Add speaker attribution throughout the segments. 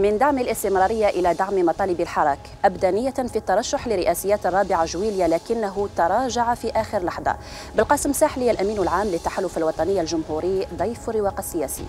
Speaker 1: من دعم الاستمرارية إلى دعم مطالب الحراك أبدانية في الترشح لرئاسيات الرابعة جويليا لكنه تراجع في آخر لحظة بالقاسم ساحلي الأمين العام للتحالف الوطني الجمهوري ضيف الرواق السياسي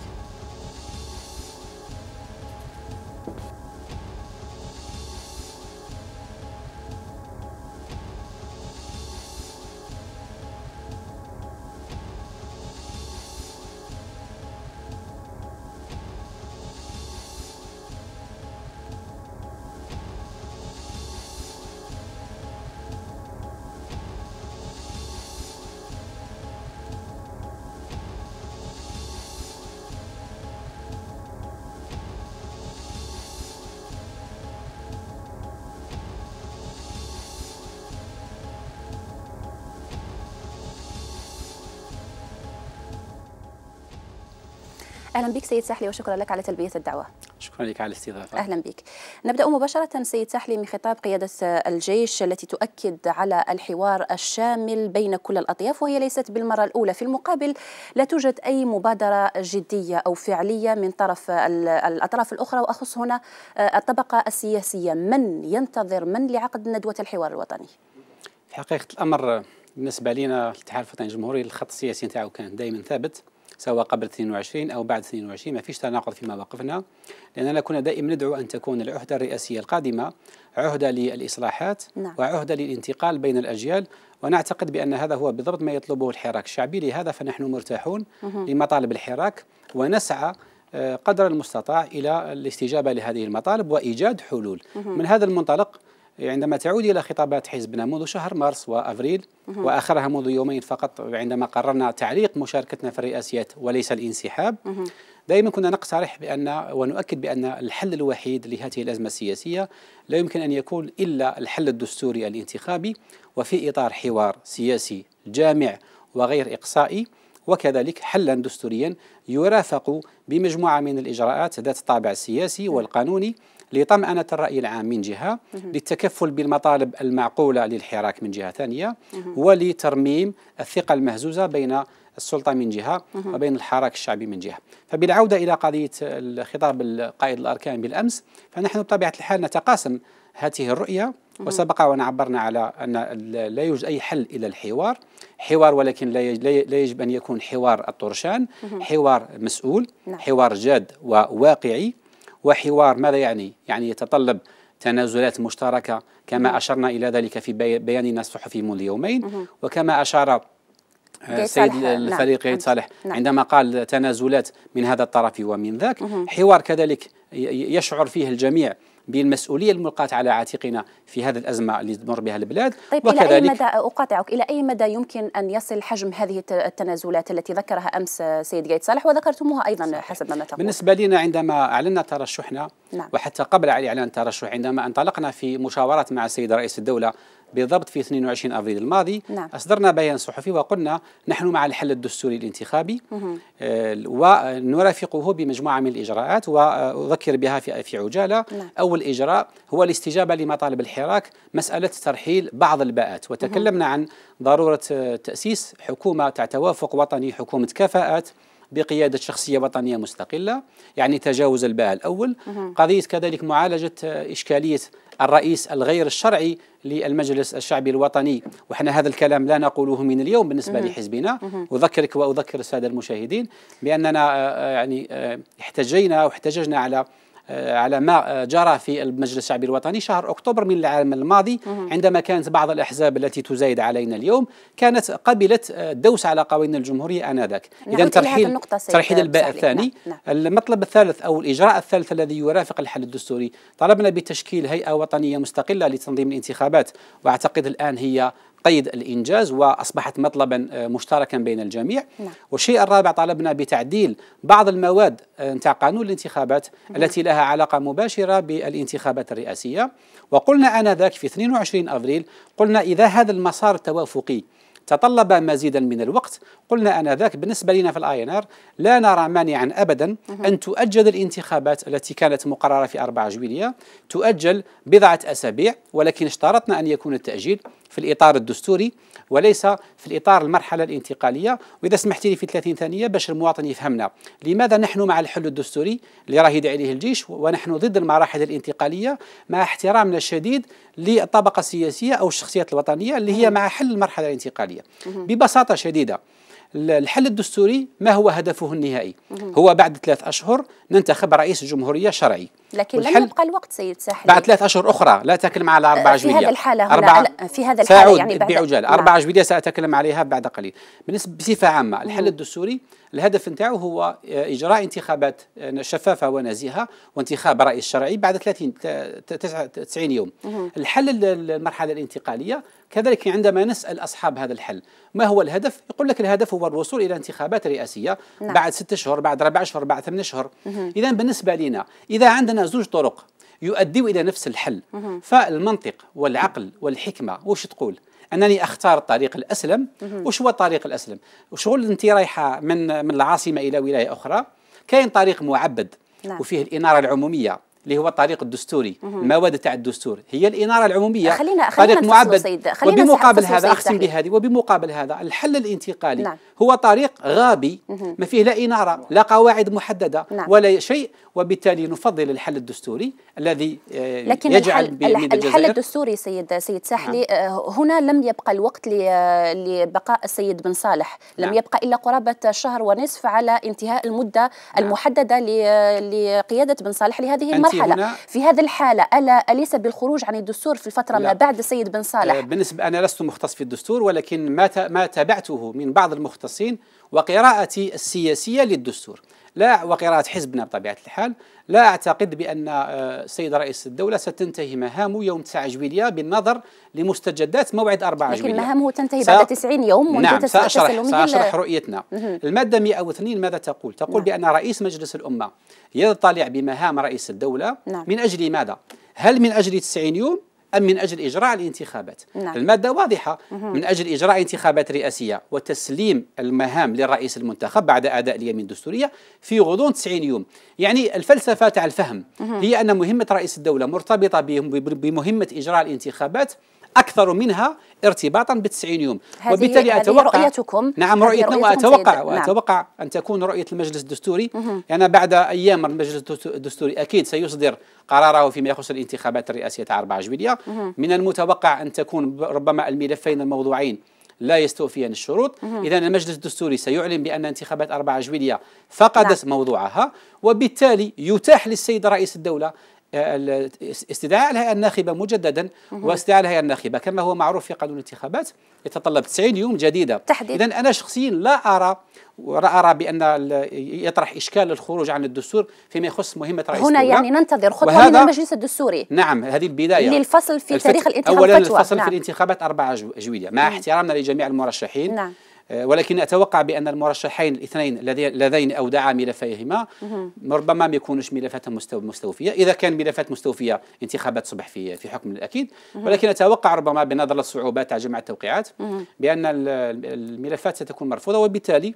Speaker 1: اهلا بك سيد سحلي وشكرا لك على تلبيه الدعوه
Speaker 2: شكرا لك على الاستضافه
Speaker 1: اهلا بك نبدا مباشره سيد سحلي من خطاب قياده الجيش التي تؤكد على الحوار الشامل بين كل الاطياف وهي ليست بالمره الاولى في المقابل لا توجد اي مبادره جديه او فعليه من طرف الاطراف الاخرى واخص هنا آه، الطبقه السياسيه من ينتظر من لعقد ندوه الحوار الوطني
Speaker 2: في حقيقه الامر بالنسبه لنا الاتحاد الوطني الجمهوري الخط السياسي نتاعو كان دائما ثابت سواء قبل 22 أو بعد 22 ما فيش تناقض فيما وقفنا لأننا كنا دائما ندعو أن تكون العهدة الرئاسية القادمة عهدة للإصلاحات نعم. وعهدة للانتقال بين الأجيال ونعتقد بأن هذا هو بالضبط ما يطلبه الحراك الشعبي لهذا فنحن مرتاحون مه. لمطالب الحراك ونسعى آه، قدر المستطاع إلى الاستجابة لهذه المطالب وإيجاد حلول مه. من هذا المنطلق يعني عندما تعود إلى خطابات حزبنا منذ شهر مارس وأفريل وآخرها منذ يومين فقط عندما قررنا تعليق مشاركتنا في الرئاسيات وليس الانسحاب دائما كنا نقترح بأن ونؤكد بأن الحل الوحيد لهذه الأزمة السياسية لا يمكن أن يكون إلا الحل الدستوري الانتخابي وفي إطار حوار سياسي جامع وغير إقصائي وكذلك حلا دستوريا يرافق بمجموعه من الاجراءات ذات الطابع السياسي والقانوني لطمأنة الرأي العام من جهة للتكفل بالمطالب المعقولة للحراك من جهة ثانية ولترميم الثقة المهزوزة بين السلطة من جهة وبين الحراك الشعبي من جهة فبالعودة إلى قضية الخطاب قائد الأركان بالأمس فنحن بطبيعة الحال نتقاسم هذه الرؤية وسبق وأن عبرنا على أن لا يوجد أي حل إلا الحوار حوار ولكن لا يجب أن يكون حوار الطرشان حوار مسؤول نعم. حوار جاد وواقعي وحوار ماذا يعني؟ يعني يتطلب تنازلات مشتركة كما أشرنا إلى ذلك في بياننا الصحفي منذ يومين وكما أشار السيد الفريق نعم. صالح نعم. عندما قال تنازلات من هذا الطرف ومن ذاك حوار كذلك يشعر فيه الجميع بالمسؤولية الملقاة على عاتقنا في هذا الأزمة اللي تمر بها البلاد طيب وكذلك إلى أي مدى
Speaker 1: أقاطعك إلى أي مدى يمكن أن يصل حجم هذه التنازلات التي ذكرها أمس سيد جايد صالح وذكرتموها أيضا صحيح. حسب ما تقول بالنسبة
Speaker 2: لنا عندما أعلنا ترشحنا نعم. وحتى قبل إعلان الترشح عندما انطلقنا في مشاورات مع السيد رئيس الدولة بالضبط في 22 أفريل الماضي نعم. أصدرنا بيان صحفي وقلنا نحن مع الحل الدستوري الانتخابي آه ونرافقه بمجموعة من الإجراءات وأذكر بها في, في عجالة نعم. أول إجراء هو الاستجابة لمطالب الحراك مسألة ترحيل بعض الباءات وتكلمنا عن ضرورة تأسيس حكومة تاع توافق وطني حكومة كفاءات بقيادة شخصية وطنية مستقلة يعني تجاوز الباء الأول قضية كذلك معالجة آه، إشكالية الرئيس الغير الشرعي للمجلس الشعبي الوطني وحنا هذا الكلام لا نقوله من اليوم بالنسبة لحزبنا أذكرك وأذكر السادة المشاهدين بأننا آه، آه، يعني احتجينا واحتججنا على آه، على ما جرى في المجلس الشعبي الوطني شهر أكتوبر من العام الماضي عندما كانت بعض الأحزاب التي تزايد علينا اليوم كانت قبلت الدوس آه، على قوانين الجمهورية آنذاك إذا ترحيل ترحيل الباء نعم، الثاني نعم. المطلب الثالث أو الإجراء الثالث الذي يرافق الحل الدستوري طلبنا بتشكيل هيئة وطنية مستقلة لتنظيم الانتخابات وأعتقد الآن هي قيد الإنجاز وأصبحت مطلبا آه، مشتركا بين الجميع نعم. والشيء الرابع طلبنا بتعديل بعض المواد آه، نتاع قانون الانتخابات نعم. التي لها علاقة مباشرة بالانتخابات الرئاسية وقلنا آنذاك في 22 أفريل قلنا إذا هذا المسار التوافقي تطلب مزيدا من الوقت قلنا آنذاك بالنسبة لنا في الاي ان ار لا نرى مانعا أبدا نعم. أن تؤجل الانتخابات التي كانت مقررة في 4 جويلية تؤجل بضعة أسابيع ولكن اشترطنا أن يكون التأجيل في الإطار الدستوري وليس في الإطار المرحلة الانتقالية وإذا سمحت لي في 30 ثانية باش المواطن يفهمنا لماذا نحن مع الحل الدستوري اللي راه يدعي عليه الجيش ونحن ضد المراحل الانتقالية مع احترامنا الشديد للطبقة السياسية أو الشخصيات الوطنية اللي هي مع حل المرحلة الانتقالية ببساطة شديدة الحل الدستوري ما هو هدفه النهائي هو بعد ثلاث أشهر ننتخب رئيس جمهورية شرعي
Speaker 1: لكن لم يبقى الوقت سيد ساحل بعد
Speaker 2: ثلاث أشهر أخرى لا أتكلم على أربعة جويلية في هذا الحالة أربعة
Speaker 1: في هذا الحالة يعني بعد بعجالة نعم. أربعة
Speaker 2: جويلية سأتكلم عليها بعد قليل بالنسبة بصفة عامة الحل الدستوري الهدف نتاعو هو آه، اجراء انتخابات آه، شفافه ونزيهه وانتخاب رئيس شرعي بعد 30 90 يوم الحل المرحله الانتقاليه كذلك عندما نسال اصحاب هذا الحل ما هو الهدف يقول لك الهدف هو الوصول الى انتخابات رئاسيه نعم. بعد ست شهور بعد 4 شهور بعد ثمان شهور اذا بالنسبه لنا اذا عندنا زوج طرق يؤديوا الى نفس الحل فالمنطق والعقل والحكمه وش تقول انني اختار الطريق الاسلم وش هو الطريق الاسلم وشغل انت رايحه من من العاصمه الى ولايه اخرى كاين طريق معبد نعم. وفيه الاناره العموميه اللي هو الطريق الدستوري المواد تاع الدستور هي الاناره العموميه خلينا خلينا معبد سيد. خلينا وبمقابل هذا اختم بهذه وبمقابل هذا الحل الانتقالي نعم. هو طريق غابي ما فيه لا اناره لا قواعد محدده نعم. ولا شيء وبالتالي نفضل الحل الدستوري الذي آه، لكن يجعل الحل, الحل الدستوري
Speaker 1: سيد سيد ساحلي نعم. آه، هنا لم يبقى الوقت لبقاء السيد بن صالح لم نعم. يبقى الا قرابه شهر ونصف على انتهاء المده نعم. المحدده لقياده بن صالح لهذه المرحله المرحلة في هذه الحالة ألا أليس بالخروج عن الدستور في الفترة لا. ما بعد السيد بن صالح آه،
Speaker 2: بالنسبة أنا لست مختص في الدستور ولكن ما ما تابعته من بعض المختصين وقراءتي السياسية للدستور لا وقراءة حزبنا بطبيعة الحال لا أعتقد بأن السيد آه، رئيس الدولة ستنتهي مهامه يوم 9 جويلية بالنظر لمستجدات موعد 4 جويلية لكن مهامه
Speaker 1: تنتهي بعد 90 يوم نعم سأشرح, سأشرح رؤيتنا
Speaker 2: المادة 102 ماذا تقول؟ تقول نعم. بأن رئيس مجلس الأمة يطلع بمهام رئيس الدولة نعم. من أجل ماذا؟ هل من أجل 90 يوم أم من أجل إجراء الانتخابات نعم. المادة واضحة من أجل إجراء انتخابات رئاسية وتسليم المهام للرئيس المنتخب بعد أداء اليمين الدستورية في غضون 90 يوم يعني الفلسفة تاع الفهم هي أن مهمة رئيس الدولة مرتبطة بمهمة إجراء الانتخابات أكثر منها ارتباطا ب 90 يوم وبالتالي اتوقع رؤيتكم نعم رؤيتنا واتوقع نعم. واتوقع ان تكون رؤيه المجلس الدستوري لان يعني بعد ايام المجلس الدستوري اكيد سيصدر قراره فيما يخص الانتخابات الرئاسيه تاع 4 جويليه من المتوقع ان تكون ربما الملفين الموضوعين لا يستوفيان الشروط اذا المجلس الدستوري سيعلن بان انتخابات 4 جويليه فقدت نعم. موضوعها وبالتالي يتاح للسيد رئيس الدوله استدعاء الهيئة الناخبة مجددا واستدعاء الهيئة الناخبة كما هو معروف في قانون الانتخابات يتطلب 90 يوم جديدة إذا أنا شخصيا لا أرى أرى بأن يطرح إشكال الخروج عن الدستور فيما يخص مهمة رئيس هنا يعني
Speaker 1: ننتظر خطوة من المجلس الدستوري
Speaker 2: نعم هذه البداية للفصل في تاريخ نعم. الانتخابات أولا الفصل نعم. في الانتخابات 4 جويليه مع احترامنا لجميع المرشحين نعم. آه، ولكن أتوقع بأن المرشحين الاثنين اللذين أودعا ملفيهما ربما ما يكونوش ملفات مستوفية إذا كان ملفات مستوفية انتخابات صبح في في حكم الأكيد ولكن أتوقع ربما بنظر للصعوبات تاع جمع التوقيعات بأن الملفات ستكون مرفوضة وبالتالي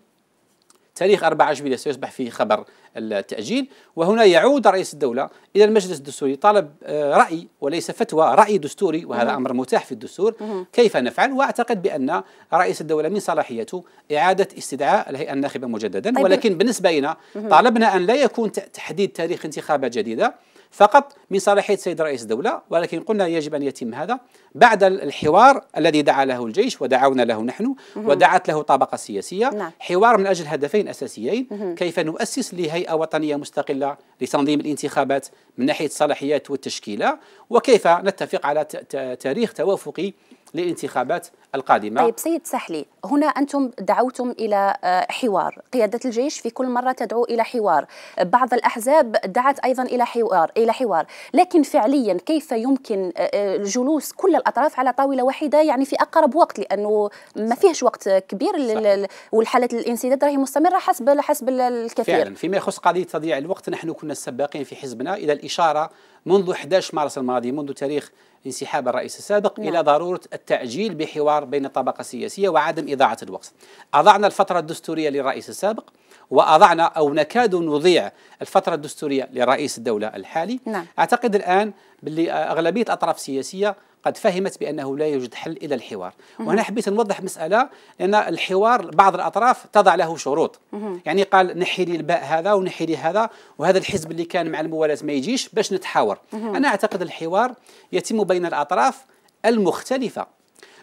Speaker 2: تاريخ 4 جويلية سيصبح فيه خبر التأجيل وهنا يعود رئيس الدولة إلى المجلس الدستوري طالب آه، رأي وليس فتوى رأي دستوري وهذا أمر متاح في الدستور كيف نفعل وأعتقد بأن رئيس الدولة من صلاحيته إعادة استدعاء الهيئة الناخبة مجددا طيب. ولكن بالنسبة لنا طالبنا أن لا يكون تحديد تاريخ انتخابات جديدة فقط من صلاحيه السيد رئيس الدوله ولكن قلنا يجب ان يتم هذا بعد الحوار الذي دعا له الجيش ودعونا له نحن ودعت له طبقه سياسيه نعم. حوار من اجل هدفين اساسيين كيف نؤسس لهيئه وطنيه مستقله لتنظيم الانتخابات من ناحيه الصلاحيات والتشكيله وكيف نتفق على تاريخ توافقي للانتخابات القادمة طيب
Speaker 1: سيد سحلي هنا أنتم دعوتم إلى آه، حوار قيادة الجيش في كل مرة تدعو إلى حوار بعض الأحزاب دعت أيضا إلى حوار إلى حوار لكن فعليا كيف يمكن آه، آه، جلوس كل الأطراف على طاولة واحدة يعني في أقرب وقت لأنه ما فيهش وقت كبير والحالة الانسداد راهي مستمرة حسب حسب الكثير فعلا
Speaker 2: فيما يخص قضية تضييع الوقت نحن كنا السباقين في حزبنا إلى الإشارة منذ 11 مارس الماضي منذ تاريخ انسحاب الرئيس السابق نعم. إلى ضرورة التعجيل بحوار بين الطبقة السياسية وعدم إضاعة الوقت أضعنا الفترة الدستورية للرئيس السابق وأضعنا أو نكاد نضيع الفترة الدستورية لرئيس الدولة الحالي نعم. أعتقد الآن باللي أغلبية الأطراف السياسية قد فهمت بأنه لا يوجد حل إلا الحوار وهنا حبيت نوضح مسألة لأن الحوار بعض الأطراف تضع له شروط يعني قال نحي لي الباء هذا ونحي لي هذا وهذا الحزب اللي كان مع الموالاة ما يجيش باش نتحاور أنا أعتقد الحوار يتم بين الأطراف المختلفة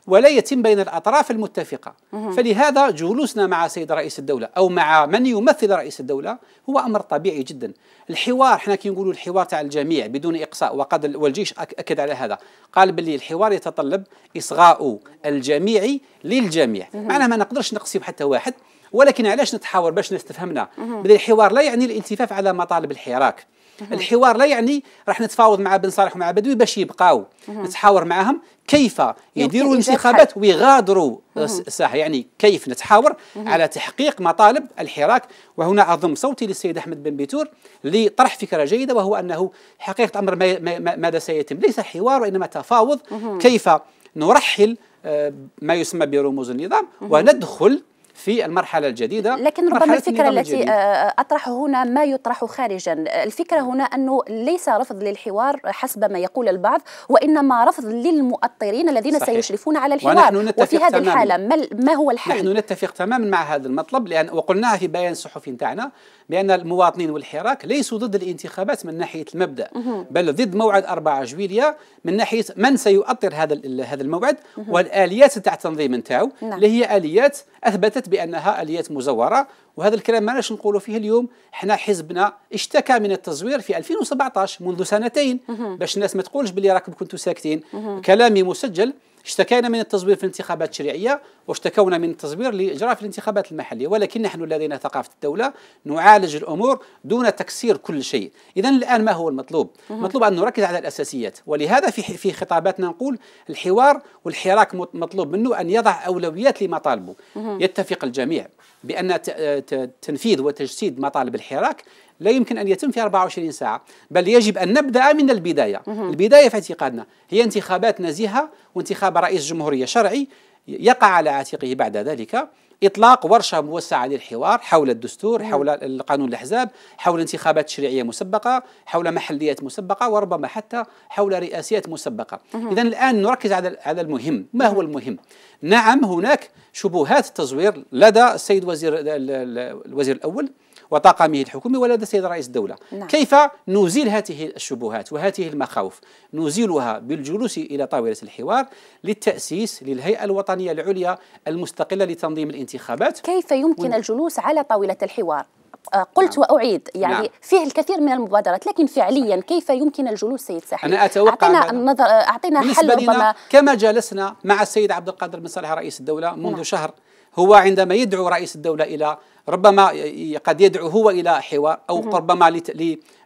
Speaker 2: ولا يتم بين الأطراف المتفقة فلهذا جلوسنا مع سيد رئيس الدولة أو مع من يمثل رئيس الدولة هو أمر طبيعي جدا الحوار حنا كي نقولوا الحوار تاع الجميع بدون إقصاء وقد والجيش أكد على هذا قال باللي الحوار يتطلب إصغاء الجميع للجميع معنا ما نقدرش نقصي حتى واحد ولكن علاش نتحاور باش نستفهمنا بلي الحوار لا يعني الالتفاف على مطالب الحراك الحوار لا يعني راح نتفاوض مع بن صالح ومع بدوي باش يبقاو نتحاور معاهم كيف يديروا الانتخابات ويغادروا الساحه يعني كيف نتحاور على تحقيق مطالب الحراك وهنا اضم صوتي للسيد احمد بن بيتور لطرح فكره جيده وهو انه حقيقه امر ماذا سيتم ليس حوار وانما تفاوض كيف نرحل آه، ما يسمى برموز النظام وندخل في المرحلة الجديدة لكن ربما الفكرة التي الجديد.
Speaker 1: آه، أطرح هنا ما يطرح خارجا الفكرة هنا أنه ليس رفض للحوار حسب ما يقول البعض وإنما رفض للمؤطرين الذين صحيح. سيشرفون على الحوار وفي هذه الحالة ما هو الحل؟ نحن
Speaker 2: نتفق تماما مع هذا المطلب لأن وقلناها في بيان صحفي تاعنا بأن المواطنين والحراك ليسوا ضد الانتخابات من ناحية المبدأ بل ضد موعد 4 جويلية من ناحية من سيؤطر هذا هذا الموعد والآليات تاع التنظيم نتاعو نعم. اللي هي آليات أثبتت بأنها آليات مزورة وهذا الكلام ما نقولوا فيه اليوم احنا حزبنا اشتكى من التزوير في 2017 منذ سنتين باش الناس ما تقولش بلي راكم كنتوا ساكتين كلامي مسجل اشتكينا من التزوير في الانتخابات التشريعية واشتكونا من التزوير لإجراء في الانتخابات المحلية ولكن نحن لدينا ثقافة الدولة نعالج الأمور دون تكسير كل شيء إذا الآن ما هو المطلوب؟ مطلوب أن نركز على الأساسيات ولهذا في في خطاباتنا نقول الحوار والحراك مطلوب منه أن يضع أولويات لمطالبه يتفق الجميع بأن تنفيذ وتجسيد مطالب الحراك لا يمكن أن يتم في 24 ساعة بل يجب أن نبدأ من البداية البداية في اعتقادنا هي انتخابات نزيهة وانتخاب رئيس جمهورية شرعي يقع على عاتقه بعد ذلك إطلاق ورشة موسعة للحوار حول الدستور نعم. حول القانون الأحزاب حول انتخابات تشريعية مسبقة حول محليات مسبقة وربما حتى حول رئاسيات مسبقة نعم. إذا الآن نركز على على المهم ما هو نعم. المهم نعم هناك شبهات التزوير لدى السيد وزير الوزير الأول وطاقمه الحكومي ولدى السيد رئيس الدولة نعم. كيف نزيل هذه الشبهات وهذه المخاوف نزيلها بالجلوس إلى طاولة الحوار للتأسيس للهيئة الوطنية العليا المستقلة لتنظيم الانتخابات كيف
Speaker 1: يمكن ون... الجلوس على طاولة الحوار آه، نعم. قلت نعم. واعيد يعني نعم. فيه الكثير من المبادرات لكن فعليا كيف يمكن الجلوس سيد ساحل انا
Speaker 2: اتوقع اعطينا
Speaker 1: النظر اعطينا حل ربما كما جلسنا
Speaker 2: مع السيد عبد القادر بن صالح رئيس الدوله منذ نعم. شهر هو عندما يدعو رئيس الدولة إلى ربما قد يدعو هو إلى حوار أو ربما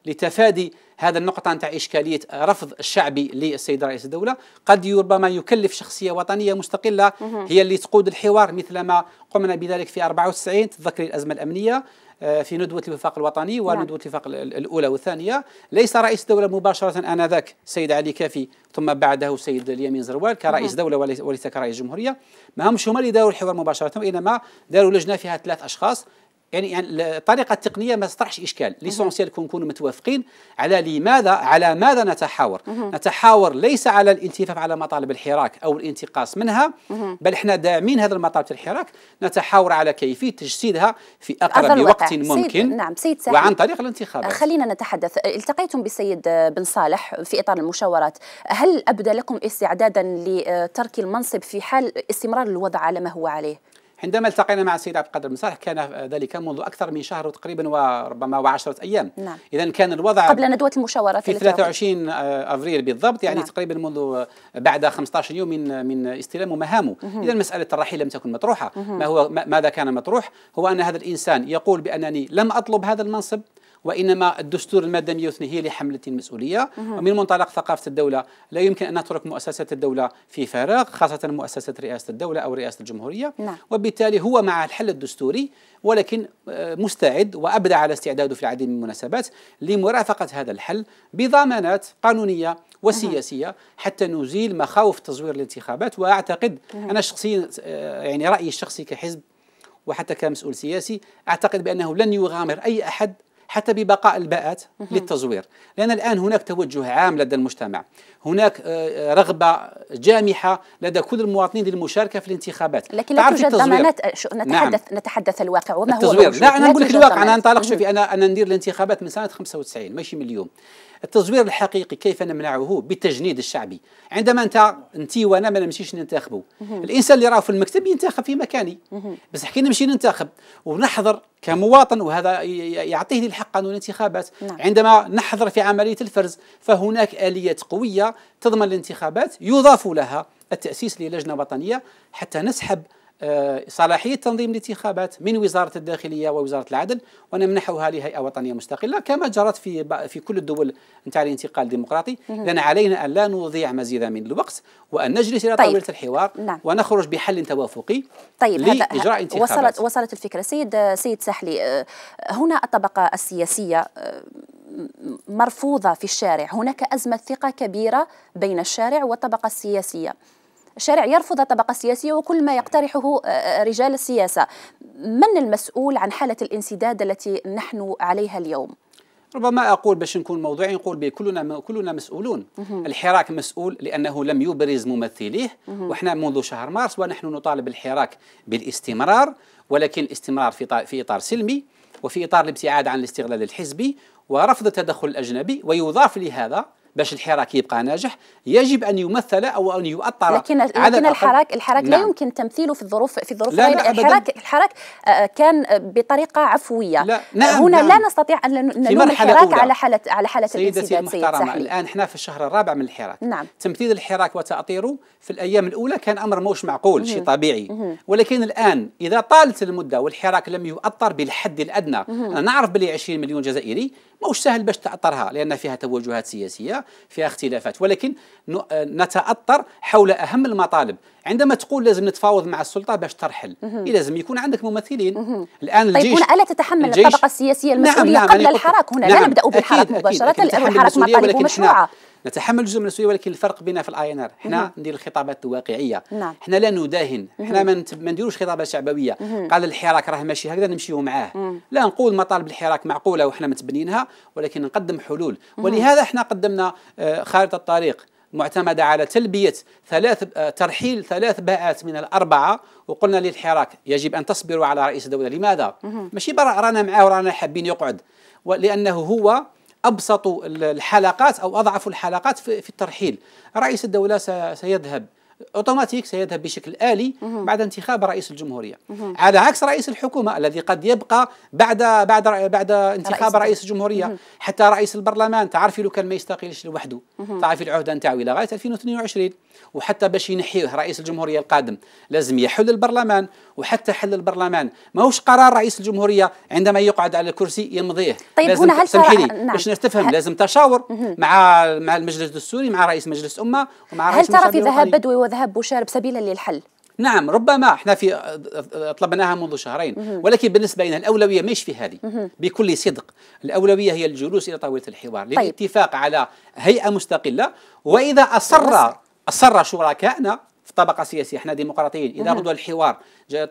Speaker 2: لتفادي هذا النقطة نتاع إشكالية رفض الشعبي للسيد رئيس الدولة قد ربما يكلف شخصية وطنية مستقلة هي اللي تقود الحوار مثل ما قمنا بذلك في 94 تذكري الأزمة الأمنية آه، في ندوة الوفاق الوطني نعم. وندوة الوفاق الأولى والثانية ليس رئيس دولة مباشرة آنذاك سيد علي كافي ثم بعده سيد اليمين زروال كرئيس نعم. دولة وليس كرئيس جمهورية ما همش هما اللي داروا الحوار مباشرة وإنما داروا لجنة فيها ثلاث أشخاص يعني يعني الطريقه التقنيه ما تطرحش اشكال ليسونسيال نكونوا متوافقين على لماذا على ماذا نتحاور نتحاور ليس على الالتفاف على مطالب الحراك او الانتقاص منها بل احنا داعمين هذا المطالب الحراك نتحاور على كيفيه تجسيدها في اقرب وقت ممكن سيد نعم
Speaker 1: سيد ساحل وعن طريق الانتخابات آه، خلينا نتحدث آه، التقيتم بالسيد آه، بن صالح في اطار المشاورات هل ابدى لكم استعدادا لترك المنصب في حال استمرار الوضع على ما هو عليه
Speaker 2: عندما التقينا مع السيد عبد القادر المصالح كان ذلك منذ أكثر من شهر تقريبا وربما وعشرة أيام نعم. إذا كان الوضع قبل
Speaker 1: ندوة المشاورات في
Speaker 2: 23 أفريل بالضبط يعني نعم. تقريبا منذ بعد 15 يوم من من استلام مهامه إذا مسألة الرحيل لم تكن مطروحة ما هو ماذا كان مطروح هو أن هذا الإنسان يقول بأنني لم أطلب هذا المنصب وانما الدستور المدني يثني هي لحمله المسؤوليه ومن منطلق ثقافه الدوله لا يمكن ان نترك مؤسسات الدوله في فراغ خاصه مؤسسه رئاسه الدوله او رئاسه الجمهوريه نعم. وبالتالي هو مع الحل الدستوري ولكن آه، مستعد وابدى على استعداده في العديد من المناسبات لمرافقه هذا الحل بضمانات قانونيه وسياسيه حتى نزيل مخاوف تزوير الانتخابات واعتقد انا شخصيا آه، يعني رايي الشخصي كحزب وحتى كمسؤول سياسي اعتقد بانه لن يغامر اي احد حتى ببقاء الباءات للتزوير لأن الآن هناك توجه عام لدى المجتمع هناك آه، رغبة جامحة لدى كل المواطنين للمشاركة في الانتخابات لكن لا توجد ضمانات آه، نعم. نتحدث
Speaker 1: نعم. نتحدث الواقع وما التزوير. هو التزوير لا أنا نقول لك الواقع أنا
Speaker 2: انطلق شوفي أنا أنا ندير الانتخابات من سنة 95 ماشي من اليوم التزوير الحقيقي كيف نمنعه بالتجنيد الشعبي عندما انت انت وانا ما نمشيش ننتخبوا الانسان اللي راه في المكتب ينتخب في مكاني بس حكينا نمشي ننتخب ونحضر كمواطن وهذا يعطيه الحق قانون الانتخابات نعم. عندما نحضر في عمليه الفرز فهناك اليات قويه تضمن الانتخابات يضاف لها التاسيس للجنه وطنيه حتى نسحب آه، صلاحية تنظيم الانتخابات من وزارة الداخلية ووزارة العدل ونمنحها لهيئة وطنية مستقلة كما جرت في في كل الدول نتاع الانتقال الديمقراطي لأن علينا أن لا نضيع مزيدا من الوقت وأن نجلس إلى طاولة طيب. الحوار نعم. ونخرج بحل توافقي طيب لإجراء انتخابات وصلت
Speaker 1: وصلت الفكرة سيد سيد سحلي آه، هنا الطبقة السياسية آه، مرفوضة في الشارع هناك أزمة ثقة كبيرة بين الشارع والطبقة السياسية الشارع يرفض الطبقة السياسية وكل ما يقترحه آه، آه، رجال السياسة من المسؤول عن حالة الانسداد التي نحن عليها اليوم؟
Speaker 2: ربما اقول باش نكون موضوعي نقول بكلنا كلنا مسؤولون مهم. الحراك مسؤول لانه لم يبرز ممثليه وحنا منذ شهر مارس ونحن نطالب الحراك بالاستمرار ولكن الاستمرار في في اطار سلمي وفي اطار الابتعاد عن الاستغلال الحزبي ورفض التدخل الاجنبي ويضاف لهذا باش الحراك يبقى ناجح يجب ان يمثل او ان يؤطر لكن لكن الحراك الحراك نعم. لا
Speaker 1: يمكن تمثيله في الظروف في الظروف لا لا الحراك الحراك آه، آه، كان آه، بطريقه عفويه لا نعم هنا نعم. لا نستطيع ان نلوم الحراك أولى. على حاله على حاله سيدتي المحترمه سيد
Speaker 2: الان احنا في الشهر الرابع من الحراك نعم. تمثيل الحراك وتاطيره في الايام الاولى كان امر موش معقول شيء طبيعي مم. ولكن الان اذا طالت المده والحراك لم يؤطر بالحد الادنى مم. انا نعرف بلي 20 مليون جزائري ماهوش سهل باش تاطرها لان فيها توجهات سياسيه فيها اختلافات ولكن آه، نتاطر حول اهم المطالب عندما تقول لازم نتفاوض مع السلطه باش ترحل لازم يكون عندك ممثلين الان طيب، الجيش طيب هنا الا تتحمل الجيش. الطبقه
Speaker 1: السياسيه نعم، المسؤوليه نعم نعم قبل الحراك هنا نعم. لا نبدا بالحراك مباشره أكيد. الحراك مطالبه مشروعه
Speaker 2: نتحمل جزء من المسؤوليه ولكن الفرق بيننا في الاي ان ار حنا ندير الخطابات الواقعيه نعم. حنا لا نداهن حنا ما من نديروش خطابات شعبويه قال الحراك راه ماشي هكذا نمشيو معاه لا نقول مطالب الحراك معقوله وحنا متبنينها ولكن نقدم حلول ولهذا حنا قدمنا آه، خارطه الطريق معتمدة على تلبية ثلاث ترحيل ثلاث باءات من الأربعة وقلنا للحراك يجب أن تصبروا على رئيس الدولة لماذا؟ ماشي رانا معاه ورانا حابين يقعد لأنه هو أبسط الحلقات أو أضعف الحلقات في الترحيل رئيس الدولة سيذهب اوتوماتيك سيذهب بشكل آلي بعد انتخاب رئيس الجمهورية على عكس رئيس الحكومة الذي قد يبقى بعد بعد بعد انتخاب رئيس, رئيس الجمهورية حتى رئيس البرلمان تعرفي لو كان ما يستقيلش لوحده تعرفي العهدة نتاعو إلى غاية 2022 وحتى باش ينحيه رئيس الجمهورية القادم لازم يحل البرلمان وحتى حل البرلمان ماهوش قرار رئيس الجمهوريه عندما يقعد على الكرسي يمضيه طيب لازم هنا هل لي نعم. باش نستفهم لازم تشاور مع مع المجلس الدستوري مع رئيس مجلس امه ومع رئيس هل ترى في ذهاب
Speaker 1: بدوي وذهاب بوشارب سبيلا للحل؟
Speaker 2: نعم ربما احنا في طلبناها منذ شهرين ولكن بالنسبه لنا الاولويه مش في هذه بكل صدق الاولويه هي الجلوس الى طاوله الحوار طيب. للاتفاق على هيئه مستقله واذا اصر اصر شركائنا في الطبقه السياسيه احنا ديمقراطيين اذا غدوه الحوار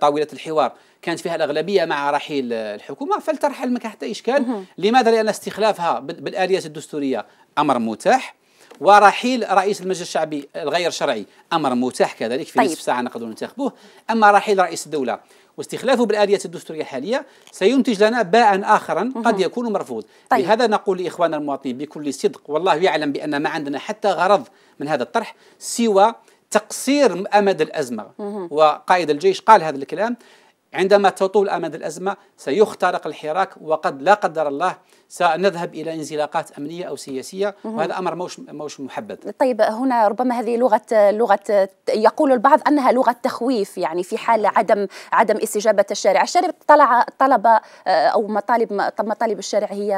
Speaker 2: طاوله الحوار كانت فيها الاغلبيه مع رحيل الحكومه فلترحل ما حتى اشكال لماذا لان استخلافها بالاليات الدستوريه امر متاح ورحيل رئيس المجلس الشعبي الغير شرعي امر متاح كذلك في طيب. نصف ساعه نقدر ننتخبوه اما رحيل رئيس الدوله واستخلافه بالاليات الدستورية الحالية سينتج لنا باء آخرا قد يكون مرفوض طيب. لهذا نقول لإخواننا المواطنين بكل صدق والله يعلم بأن ما عندنا حتى غرض من هذا الطرح سوى تقصير امد الازمه وقائد الجيش قال هذا الكلام عندما تطول امد الازمه سيخترق الحراك وقد لا قدر الله سنذهب الى انزلاقات امنيه او سياسيه وهذا امر موش موش
Speaker 1: محبذ. طيب هنا ربما هذه لغه لغه يقول البعض انها لغه تخويف يعني في حال عدم عدم استجابه الشارع، الشارع طلع طلب او مطالب مطالب الشارع هي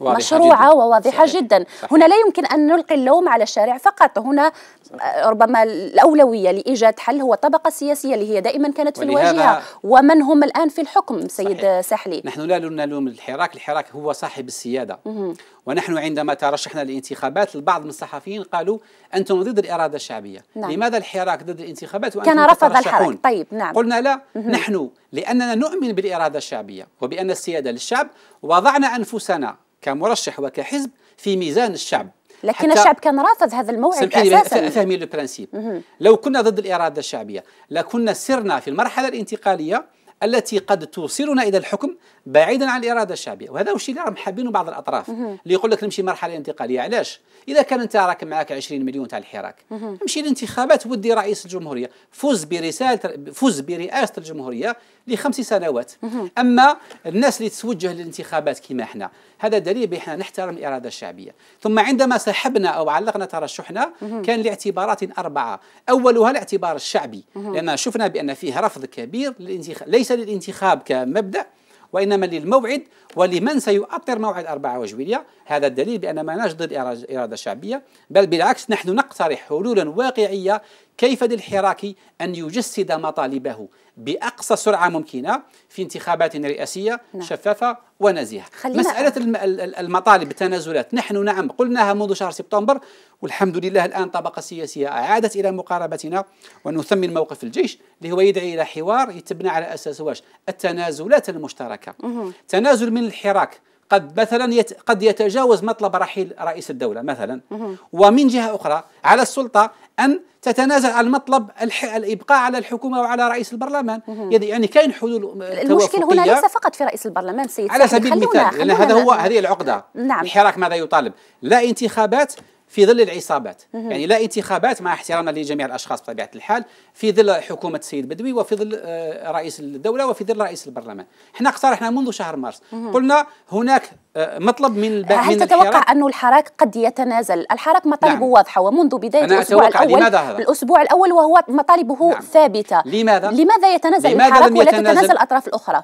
Speaker 1: مشروعه جداً. وواضحه صحيح. جدا، صحيح. هنا لا يمكن ان نلقي اللوم على الشارع فقط، هنا صحيح. ربما الاولويه لايجاد حل هو الطبقه السياسيه اللي هي دائما كانت في الواجهه ومن هم الان في الحكم سيد صحيح. ساحلي نحن
Speaker 2: لا نلوم الحراك، الحراك هو هو صاحب السيادة ونحن عندما ترشحنا للانتخابات البعض من الصحفيين قالوا أنتم ضد الإرادة الشعبية نعم. لماذا الحراك ضد الانتخابات وأنتم كان رفض الحراك
Speaker 1: طيب نعم قلنا
Speaker 2: لا مم. نحن لأننا نؤمن بالإرادة الشعبية وبأن السيادة للشعب وضعنا أنفسنا كمرشح وكحزب في ميزان الشعب لكن الشعب
Speaker 1: كان رافض هذا الموعد اساسا فهمي
Speaker 2: لو برانسيب لو كنا ضد الاراده الشعبيه لكنا سرنا في المرحله الانتقاليه التي قد توصلنا الى الحكم بعيدا عن الاراده الشعبيه وهذا هو الشيء اللي راهم حابينه بعض الاطراف اللي يقول لك نمشي مرحله انتقاليه علاش اذا كان انت راك معاك 20 مليون تاع الحراك امشي للانتخابات ودي رئيس الجمهوريه فوز برساله فوز برئاسه الجمهوريه لخمس سنوات اما الناس اللي تتوجه للانتخابات كما احنا هذا دليل بحنا نحترم الاراده الشعبيه ثم عندما سحبنا او علقنا ترشحنا كان لاعتبارات اربعه اولها الاعتبار الشعبي لان شفنا بان فيه رفض كبير للانتخاب ليس للانتخاب كمبدا وإنما للموعد ولمن سيؤطر موعد 4 جويلية هذا الدليل بأن ما ضد الإرادة الشعبية بل بالعكس نحن نقترح حلولا واقعية كيف للحراك أن يجسد مطالبه باقصى سرعه ممكنه في انتخابات رئاسيه نعم. شفافه ونزيهه مساله المطالب التنازلات نحن نعم قلناها منذ شهر سبتمبر والحمد لله الان الطبقه السياسيه اعادت الى مقاربتنا ونثمن موقف الجيش اللي هو يدعي الى حوار يتبنى على اساس واش التنازلات المشتركه مه. تنازل من الحراك قد مثلا يت... قد يتجاوز مطلب رحيل رئيس الدولة مثلا مه. ومن جهة أخرى على السلطة أن تتنازل عن مطلب الإبقاء على الحكومة وعلى رئيس البرلمان يعني-, يعني كاين حلول آه، المشكل هنا ليس
Speaker 1: فقط في رئيس البرلمان سيد على سبيل المثال يعني هذا هو هذه
Speaker 2: العقدة نعم. الحراك ماذا يطالب لا انتخابات في ظل العصابات يعني لا انتخابات مع احترامنا لجميع الاشخاص بطبيعه الحال في ظل حكومه السيد بدوي وفي ظل آه، رئيس الدوله وفي ظل رئيس البرلمان احنا اقترحنا منذ شهر مارس قلنا هناك آه، مطلب من الب... هل من تتوقع
Speaker 1: أن الحراك قد يتنازل الحراك مطالبه نعم. واضحة ومنذ بداية أنا الأسبوع الأول لماذا هذا؟ الأسبوع الأول وهو مطالبه نعم. ثابتة لماذا؟ لماذا يتنازل لماذا الحراك ولا تتنازل الأطراف الأخرى؟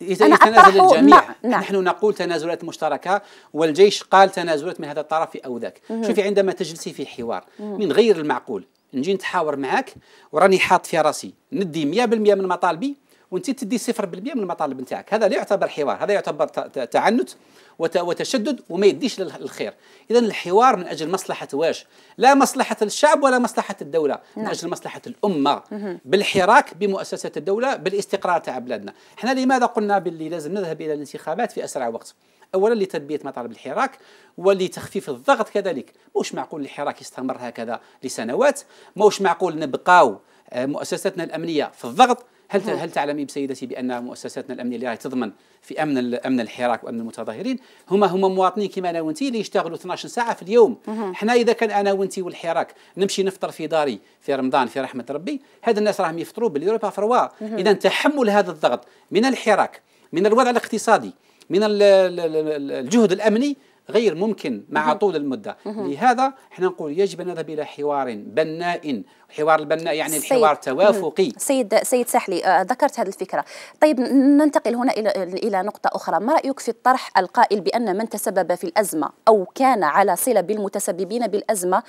Speaker 2: يتنازل الجميع نعم. نحن نقول تنازلات مشتركة والجيش قال تنازلات من هذا الطرف أو ذاك شوفي عندما تجلسي في حوار من غير المعقول نجي نتحاور معاك وراني حاط في راسي ندي 100% من مطالبي وانت تدي 0% من المطالب نتاعك هذا لا يعتبر حوار هذا يعتبر تعنت وتشدد وما يديش للخير اذا الحوار من اجل مصلحه واش لا مصلحه الشعب ولا مصلحه الدوله من نعم. اجل مصلحه الامه بالحراك بمؤسسه الدوله بالاستقرار تاع بلادنا احنا لماذا قلنا باللي لازم نذهب الى الانتخابات في اسرع وقت اولا لتلبيه مطالب الحراك ولتخفيف الضغط كذلك موش معقول الحراك يستمر هكذا لسنوات موش معقول نبقاو آه، مؤسساتنا الامنيه في الضغط هل هل تعلمين سيدتي بان مؤسساتنا الامنيه اللي راهي تضمن في امن امن الحراك وامن المتظاهرين هما هما مواطنين كما انا وانت اللي يشتغلوا 12 ساعه في اليوم حنا اذا كان انا وانت والحراك نمشي نفطر في داري في رمضان في رحمه ربي هاد الناس راهم يفطروا باليوروبا فروا اذا تحمل هذا الضغط من الحراك من الوضع الاقتصادي من الجهد الامني غير ممكن مع طول المدة لهذا احنا نقول يجب أن نذهب إلى حوار بناء حوار البناء يعني سيد الحوار توافقي
Speaker 1: سيد سيد سحلي آه، ذكرت هذه الفكرة طيب ننتقل هنا إلى إلى نقطة أخرى ما رأيك في الطرح القائل بأن من تسبب في الأزمة أو كان على صلة بالمتسببين بالأزمة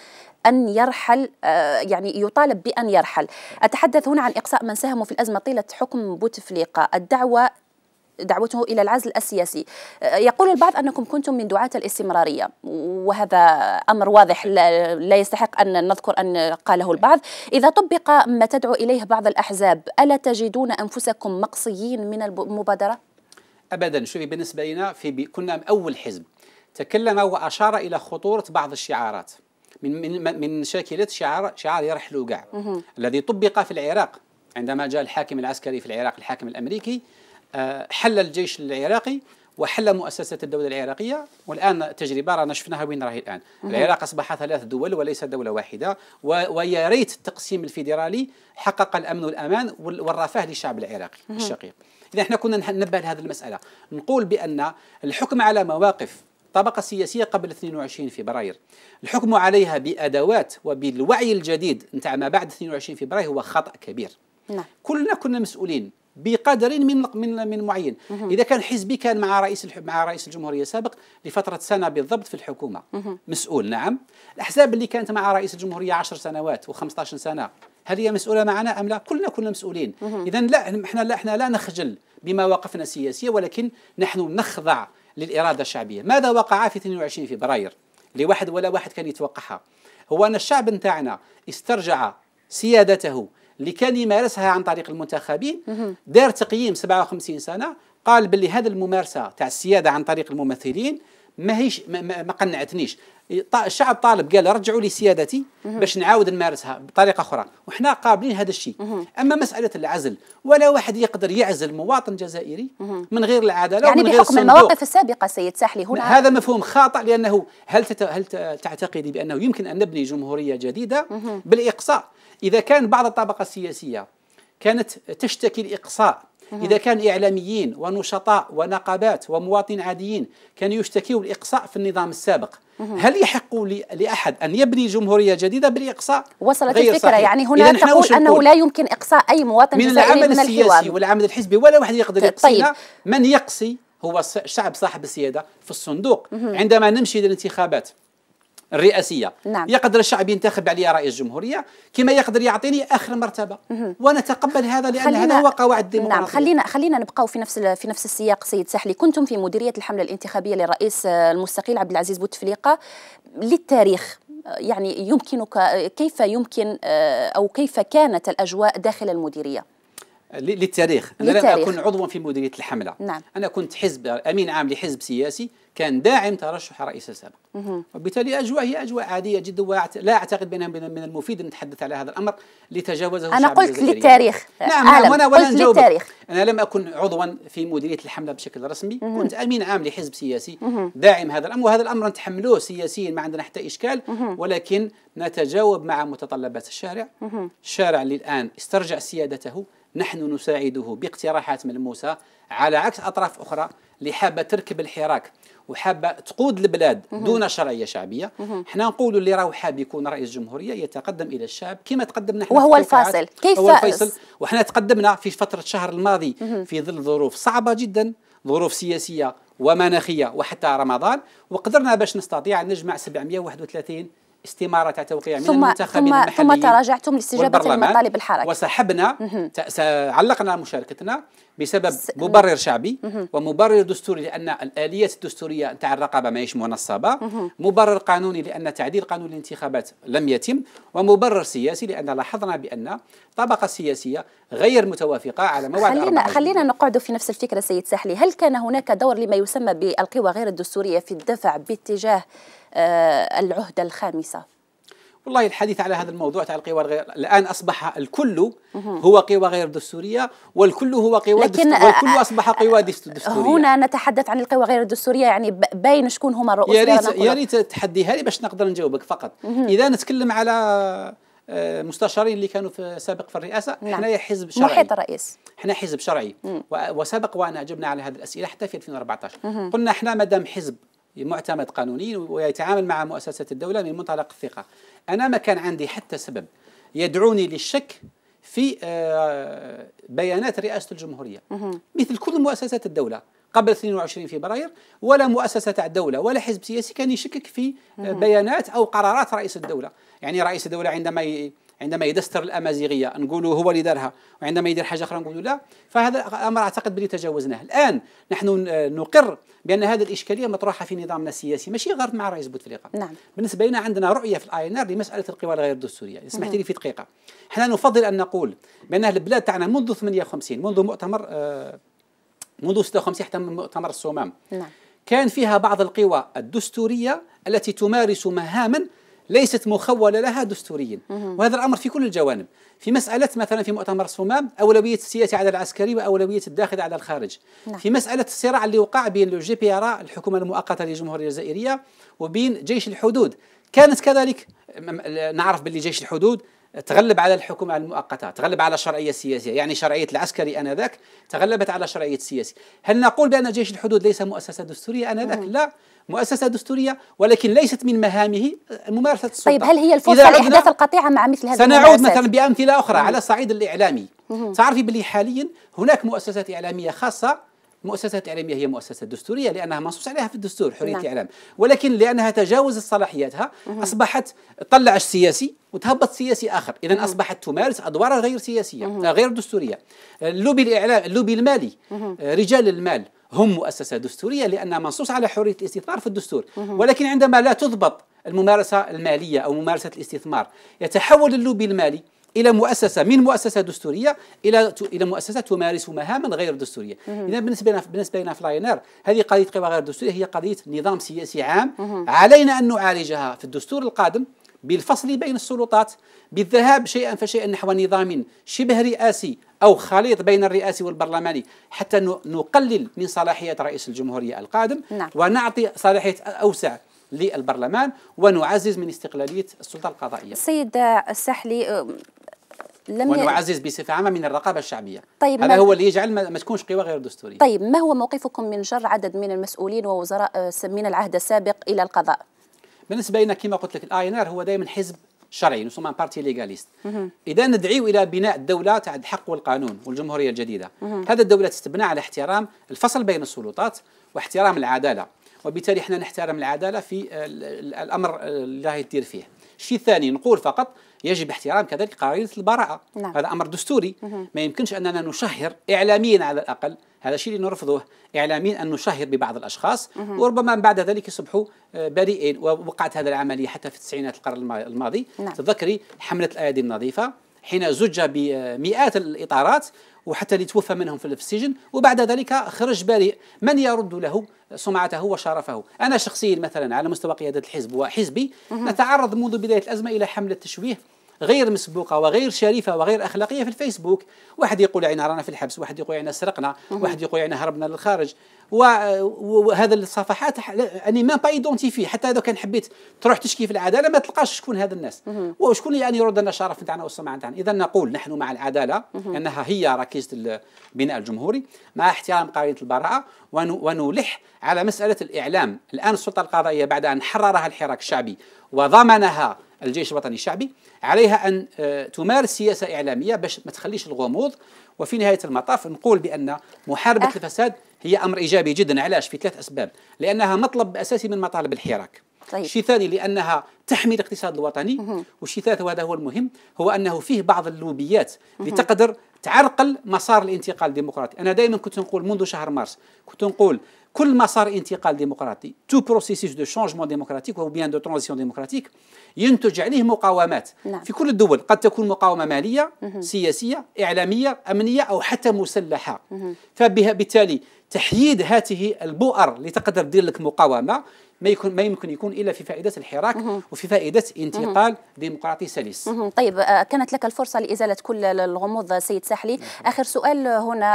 Speaker 1: أن يرحل آه، يعني يطالب بأن يرحل أتحدث هنا عن إقصاء من ساهموا في الأزمة طيلة حكم بوتفليقة الدعوة دعوته إلى العزل السياسي آه، يقول البعض أنكم كنتم من دعاة الاستمرارية وهذا أمر واضح لا يستحق أن نذكر أن قاله البعض إذا طبق ما تدعو إليه بعض الأحزاب ألا تجدون أنفسكم مقصيين من المبادرة؟
Speaker 2: أبدا شوفي بالنسبة لنا في كنا أول حزب تكلم وأشار إلى خطورة بعض الشعارات من من من شاكله شعار شعار يرحلوا كاع الذي طبق في العراق عندما جاء الحاكم العسكري في العراق الحاكم الامريكي آه، حل الجيش العراقي وحل مؤسسة الدولة العراقية والآن تجربة رانا شفناها وين راهي الآن العراق أصبح ثلاث دول وليس دولة واحدة ويا ريت التقسيم الفيدرالي حقق الأمن والأمان والرفاه للشعب العراقي الشقيق إذا احنا كنا ننبه لهذه المسألة نقول بأن الحكم على مواقف طبقة سياسية قبل 22 فبراير الحكم عليها بأدوات وبالوعي الجديد نتاع ما بعد 22 فبراير هو خطأ كبير نعم. كلنا كنا مسؤولين بقدر من من من معين اذا كان حزبي كان مع رئيس مع رئيس الجمهوريه سابق لفتره سنه بالضبط في الحكومه مسؤول نعم الاحزاب اللي كانت مع رئيس الجمهوريه 10 سنوات و15 سنه هل هي مسؤوله معنا ام لا كلنا كنا مسؤولين اذا لا احنا لا احنا لا نخجل بما وقفنا سياسيا ولكن نحن نخضع للاراده الشعبيه ماذا وقع في 22 فبراير لواحد ولا واحد كان يتوقعها هو ان الشعب نتاعنا استرجع سيادته اللي كان يمارسها عن طريق المنتخبين دار تقييم 57 سنه قال باللي هذه الممارسه تاع السياده عن طريق الممثلين ما هيش ما, ما قنعتنيش الشعب طالب قال رجعوا لي سيادتي باش نعاود نمارسها بطريقه اخرى وحنا قابلين هذا الشيء اما مساله العزل ولا واحد يقدر يعزل مواطن جزائري من غير العداله يعني ومن بحكم المواقف
Speaker 1: السابقه سيد ساحلي هنا
Speaker 2: هذا مفهوم خاطئ لانه هل هل تعتقدي بانه يمكن ان نبني جمهوريه جديده بالاقصاء اذا كان بعض الطبقه السياسيه كانت تشتكي الاقصاء إذا كان إعلاميين ونشطاء ونقابات ومواطنين عاديين كانوا يشتكيوا الإقصاء في النظام السابق هل يحق لأحد أن يبني جمهورية جديدة بالإقصاء
Speaker 1: وصلت الفكرة صحيح. يعني هنا تقول أنه لا يمكن إقصاء أي مواطن من العمل من السياسي والعمل
Speaker 2: الحزبي ولا واحد يقدر طيب، يقصينا طيب. من يقصي هو الشعب صاحب السيادة في الصندوق عندما نمشي للانتخابات الرئاسيه نعم. يقدر الشعب ينتخب عليها رئيس جمهوريه كما يقدر يعطيني اخر مرتبه
Speaker 1: ونتقبل هذا لان خلينا هذا هو قواعد نعم، الديمقراطيه نعم خلينا خلينا نبقاو في نفس في نفس السياق سيد سحلي كنتم في مديريه الحمله الانتخابيه للرئيس آه، المستقيل عبد العزيز بوتفليقه للتاريخ آه، يعني يمكنك آه، كيف يمكن او كيف كانت الاجواء داخل المديريه
Speaker 2: للتاريخ انا لم اكن عضوا في مديريه الحمله نعم. انا كنت حزب امين عام لحزب سياسي كان داعم ترشح رئيس السابق وبالتالي اجواء هي اجواء عاديه جدا لا اعتقد بانها من المفيد ان نتحدث على هذا الامر لتجاوزه انا قلت الجزائرية. للتاريخ نعم نعم وانا ولا للتاريخ انا لم اكن عضوا في مديريه الحمله بشكل رسمي مه. كنت امين عام لحزب سياسي مه. داعم هذا الامر وهذا الامر نتحملوه سياسيا ما عندنا حتى اشكال مه. ولكن نتجاوب مع متطلبات الشارع مه. الشارع اللي الان استرجع سيادته نحن نساعده باقتراحات ملموسه على عكس اطراف اخرى اللي حابه تركب الحراك وحابه تقود البلاد دون شرعيه شعبيه حنا نقولوا اللي راهو حاب يكون رئيس جمهوريه يتقدم الى الشعب كما تقدمنا نحن وهو الفاصل كيف هو الفيصل وحنا تقدمنا في فتره الشهر الماضي في ظل ظروف صعبه جدا ظروف سياسيه ومناخيه وحتى رمضان وقدرنا باش نستطيع نجمع 731 استمارة توقيع من ثم المنتخب ثم, ثم تراجعتم
Speaker 1: لاستجابة لمطالب الحركة
Speaker 2: وسحبنا علقنا مشاركتنا بسبب مبرر شعبي ومبرر دستوري لأن الآلية الدستورية نتاع الرقابة ماهيش منصبة مبرر قانوني لأن تعديل قانون الانتخابات لم يتم ومبرر سياسي لأن لاحظنا بأن طبقة سياسية غير متوافقة على موعد خلينا
Speaker 1: خلينا نقعد في نفس الفكرة سيد ساحلي هل كان هناك دور لما يسمى بالقوى غير الدستورية في الدفع باتجاه آه، العهدة الخامسة
Speaker 2: والله الحديث على هذا الموضوع تاع القوى غير الان اصبح الكل هو قوى غير دستوريه والكل هو قوى لكن دستور... والكل آه، اصبح آه، قوى دستوريه هنا
Speaker 1: نتحدث عن القوى غير الدستوريه يعني بين شكون هما الرؤساء يا ريت يا
Speaker 2: ريت تحديها لي باش نقدر نجاوبك فقط اذا نتكلم على مستشارين اللي كانوا في سابق في الرئاسه نعم. احنا حزب شرعي محيط الرئيس احنا حزب شرعي مم. وسبق وانا اجبنا على هذه الاسئله حتى في 2014 مم. قلنا احنا مدام حزب معتمد قانوني ويتعامل مع مؤسسة الدولة من منطلق الثقة أنا ما كان عندي حتى سبب يدعوني للشك في آه، بيانات رئاسة الجمهورية مثل كل مؤسسات الدولة قبل 22 فبراير ولا مؤسسه تاع الدوله ولا حزب سياسي كان يشكك في آه، بيانات او قرارات رئيس الدوله يعني رئيس الدوله عندما عندما يدستر الامازيغيه نقولوا هو اللي دارها وعندما يدير حاجه اخرى نقولوا لا فهذا الامر اعتقد بلي تجاوزناه الان نحن نقر بان هذه الاشكاليه مطروحه في نظامنا السياسي ماشي غير مع رئيس بوتفليقه نعم. بالنسبه لنا عندنا رؤيه في الاي ان لمساله القوى الغير الدستوريه سمحت لي في دقيقه احنا نفضل ان نقول بان البلاد تاعنا منذ 58 منذ مؤتمر آه منذ 56 حتى مؤتمر الصمام نعم. كان فيها بعض القوى الدستوريه التي تمارس مهاما ليست مخولة لها دستوريا وهذا الأمر في كل الجوانب في مسألة مثلا في مؤتمر سومام أولوية السياسة على العسكري وأولوية الداخل على الخارج نعم. في مسألة الصراع اللي وقع بين لو جي بي ار الحكومة المؤقتة للجمهورية الجزائرية وبين جيش الحدود كانت كذلك نعرف باللي جيش الحدود تغلب على الحكومة المؤقتة تغلب على الشرعية السياسية يعني شرعية العسكري أنذاك تغلبت على شرعية السياسي هل نقول بأن جيش الحدود ليس مؤسسة دستورية أنذاك لا مؤسسة دستورية ولكن ليست من مهامه ممارسة السلطة طيب هل هي الفرصة لإحداث القطيعة
Speaker 1: مع مثل هذه سنعود الممارسات؟ مثلا
Speaker 2: بأمثلة أخرى مم. على الصعيد الإعلامي مم. تعرفي بلي حاليا هناك مؤسسات إعلامية خاصة مؤسسات إعلامية هي مؤسسة دستورية لأنها منصوص عليها في الدستور حرية نعم. الإعلام ولكن لأنها تجاوزت صلاحياتها مم. أصبحت طلع السياسي وتهبط سياسي آخر إذا أصبحت تمارس أدوارا غير سياسية مم. غير دستورية اللوبي الإعلام اللوبي المالي مم. رجال المال هم مؤسسة دستورية لأنها منصوص على حرية الاستثمار في الدستور ولكن عندما لا تضبط الممارسة المالية أو ممارسة الاستثمار يتحول اللوبي المالي الى مؤسسه من مؤسسه دستوريه الى الى مؤسسه تمارس مهاما غير دستوريه اذا بالنسبه لنا بالنسبه لنا في لاينر هذه قضيه قوى غير دستوريه هي قضيه نظام سياسي عام علينا ان نعالجها في الدستور القادم بالفصل بين السلطات بالذهاب شيئا فشيئا نحو نظام شبه رئاسي أو خليط بين الرئاسي والبرلماني حتى نقلل من صلاحية رئيس الجمهورية القادم نعم. ونعطي صلاحية أوسع للبرلمان ونعزز من استقلالية السلطة القضائية
Speaker 1: السيد السحلي لم ونعزز
Speaker 2: بصفه عامه من الرقابه الشعبيه طيب هذا هو اللي يجعل ما تكونش قوى غير دستوريه طيب
Speaker 1: ما هو موقفكم من جر عدد من المسؤولين ووزراء أه، من العهد السابق الى القضاء
Speaker 2: بالنسبه لنا كما قلت لك الاي ان ار هو دائما حزب شرعي نسمى بارتي ليغاليست اذا ندعيو الى بناء الدوله تاع الحق والقانون والجمهوريه الجديده هذه الدوله تستبنى على احترام الفصل بين السلطات واحترام العداله وبالتالي احنا نحترم العداله في الامر اللي راه يدير فيه الشيء الثاني نقول فقط يجب احترام كذلك قرارية البراءه نعم. هذا امر دستوري مه. ما يمكنش اننا نشهر اعلاميا على الاقل هذا الشيء اللي نرفضه اعلاميا ان نشهر ببعض الاشخاص مه. وربما بعد ذلك يصبحوا آه، بريئين ووقعت هذه العمليه حتى في التسعينات القرن الماضي نعم. تذكري حمله الايادي النظيفه حين زج بمئات آه، الاطارات وحتى اللي توفى منهم في السجن وبعد ذلك خرج بريء من يرد له سمعته وشرفه أنا شخصيا مثلا على مستوى قيادة الحزب وحزبي نتعرض منذ بداية الأزمة إلى حملة تشويه غير مسبوقه وغير شريفه وغير اخلاقيه في الفيسبوك واحد يقول عنا رانا في الحبس واحد يقول عنا سرقنا واحد يقول عنا هربنا للخارج وهذا الصفحات اني ما با ايدونتيفي حتى لو كان حبيت تروح تشكي في العداله ما تلقاش شكون هذا الناس وشكون يعني يرد لنا الشرف نتاعنا والسمعه نتاعنا اذا نقول نحن مع العداله انها هي ركيزه البناء الجمهوري مع احترام قاعده البراءه ونلح على مساله الاعلام الان السلطه القضائيه بعد ان حررها الحراك الشعبي وضمنها الجيش الوطني الشعبي عليها أن آه، تمارس سياسة إعلامية باش ما تخليش الغموض وفي نهاية المطاف نقول بأن محاربة أه. الفساد هي أمر إيجابي جدا علاش في ثلاث أسباب لأنها مطلب أساسي من مطالب الحراك طيب. شيء ثاني لانها تحمي الاقتصاد الوطني والشيء ثالث وهذا هو المهم هو انه فيه بعض اللوبيات لتقدر تعرقل مسار الانتقال الديمقراطي انا دائما كنت نقول منذ شهر مارس كنت نقول كل مسار انتقال ديمقراطي تو بروسيسيس دو شونجمون ديمقراطيك او بيان دو ترانزيسيون ديمقراطيك ينتج عليه مقاومات لا. نعم. في كل الدول قد تكون مقاومه ماليه مه. سياسيه اعلاميه امنيه او حتى مسلحه فبالتالي تحييد هذه البؤر اللي تقدر تدير لك مقاومه ما يكون ما يمكن يكون الا في فائده الحراك وفي فائده انتقال ديمقراطي سلس.
Speaker 1: طيب آه، كانت لك الفرصه لازاله كل الغموض آه، سيد ساحلي، نعم. اخر سؤال آه، هنا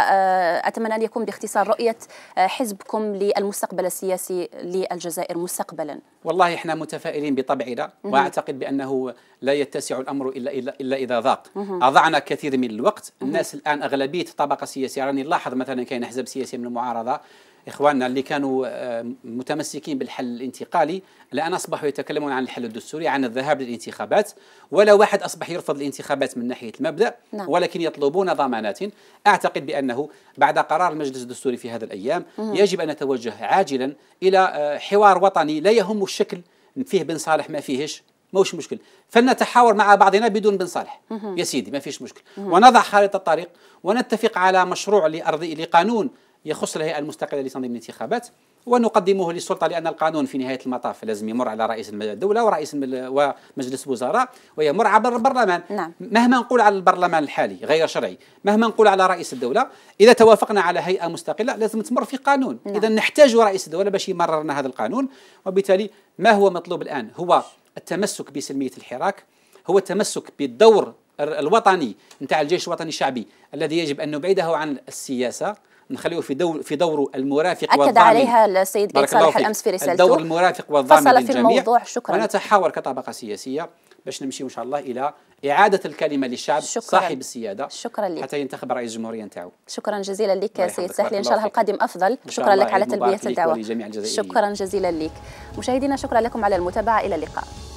Speaker 1: اتمنى ان يكون باختصار رؤيه حزبكم للمستقبل السياسي للجزائر مستقبلا.
Speaker 2: والله احنا متفائلين بطبعنا واعتقد بانه لا يتسع الامر الا الا, اذا ضاق. اضعنا كثير من الوقت، الناس الان اغلبيه طبقه سياسيه راني نلاحظ مثلا كاين احزاب سياسيه من المعارضه إخواننا اللي كانوا آه، متمسكين بالحل الانتقالي الآن أصبحوا يتكلمون عن الحل الدستوري عن الذهاب للانتخابات ولا واحد أصبح يرفض الانتخابات من ناحية المبدأ نعم. ولكن يطلبون ضمانات أعتقد بأنه بعد قرار المجلس الدستوري في هذا الأيام مم. يجب أن نتوجه عاجلا إلى آه، حوار وطني لا يهم الشكل فيه بن صالح ما فيهش موش مشكل فلنتحاور مع بعضنا بدون بن صالح يا سيدي ما فيش مشكل ونضع خارطه الطريق ونتفق على مشروع لأرضي لقانون يخص الهيئة المستقلة لتنظيم الانتخابات ونقدمه للسلطة لأن القانون في نهاية المطاف لازم يمر على رئيس الدولة ورئيس ومجلس الوزراء ويمر عبر البرلمان نعم. مهما نقول على البرلمان الحالي غير شرعي مهما نقول على رئيس الدولة إذا توافقنا على هيئة مستقلة لازم تمر في قانون نعم. إذا نحتاج رئيس الدولة باش يمررنا هذا القانون وبالتالي ما هو مطلوب الآن هو التمسك بسلمية الحراك هو التمسك بالدور الوطني نتاع الجيش الوطني الشعبي الذي يجب أن نبعده عن السياسة نخليه في دور في دوره المرافق أكد والضامن عليها
Speaker 1: السيد جيت صالح الأمس في رسالته الدور
Speaker 2: المرافق والضامن فصل في للجميع الموضوع شكرا ونتحاور كطبقة سياسية باش نمشيو إن شاء الله إلى إعادة الكلمة للشعب شكرا صاحب السيادة شكرا لك حتى ينتخب رئيس الجمهورية نتاعو
Speaker 1: شكرا جزيلا لك سيد سهلي إن شاء الله القادم أفضل شكرا لك على تلبية الدعوة شكرا جزيلا لك مشاهدينا شكرا لكم على المتابعة إلى اللقاء